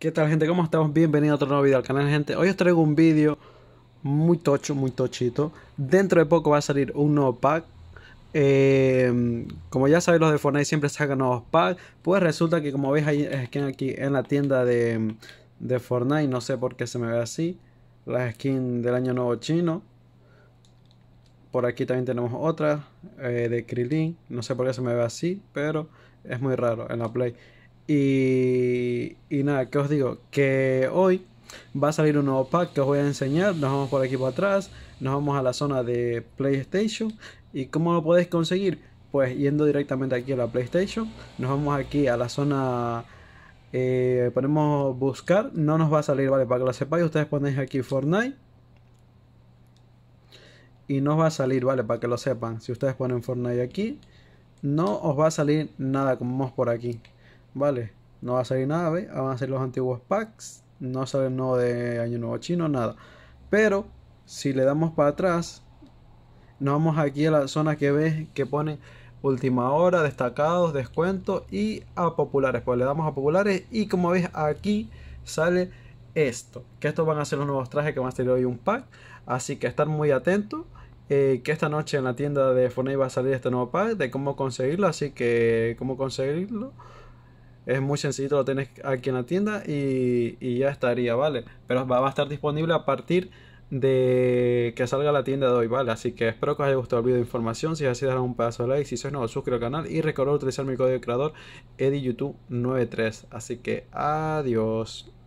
¿Qué tal gente? ¿Cómo estamos? Bienvenido a otro nuevo video al canal gente Hoy os traigo un vídeo muy tocho, muy tochito Dentro de poco va a salir un nuevo pack eh, Como ya sabéis los de Fortnite siempre sacan nuevos packs Pues resulta que como veis hay skin aquí en la tienda de, de Fortnite No sé por qué se me ve así La skin del año nuevo chino Por aquí también tenemos otra eh, de Krilin No sé por qué se me ve así, pero es muy raro en la Play y y, nada, que os digo? Que hoy va a salir un nuevo pack que os voy a enseñar. Nos vamos por aquí para atrás, nos vamos a la zona de PlayStation. ¿Y cómo lo podéis conseguir? Pues yendo directamente aquí a la PlayStation, nos vamos aquí a la zona... Eh, ponemos buscar, no nos va a salir, vale, para que lo sepáis, ustedes ponéis aquí Fortnite y no va a salir, vale, para que lo sepan. Si ustedes ponen Fortnite aquí, no os va a salir nada como vamos por aquí, vale. No va a salir nada, Van a ser los antiguos packs. No sale nuevo de Año Nuevo Chino, nada. Pero si le damos para atrás, nos vamos aquí a la zona que ves que pone última hora, destacados, descuento y a populares. Pues le damos a populares y como ves aquí sale esto. Que estos van a ser los nuevos trajes que van a salir hoy un pack. Así que estar muy atentos. Eh, que esta noche en la tienda de Fortnite va a salir este nuevo pack de cómo conseguirlo. Así que cómo conseguirlo. Es muy sencillo, lo tenés aquí en la tienda y, ya estaría, ¿vale? Pero va, a estar disponible a partir de que salga la tienda de hoy, ¿vale? Así que espero que os haya gustado el video de información. Si es así, dale un pedazo de like. Si sois nuevo, suscríbete al canal y recordad utilizar mi código de creador EDIYouTube93. Así que adiós.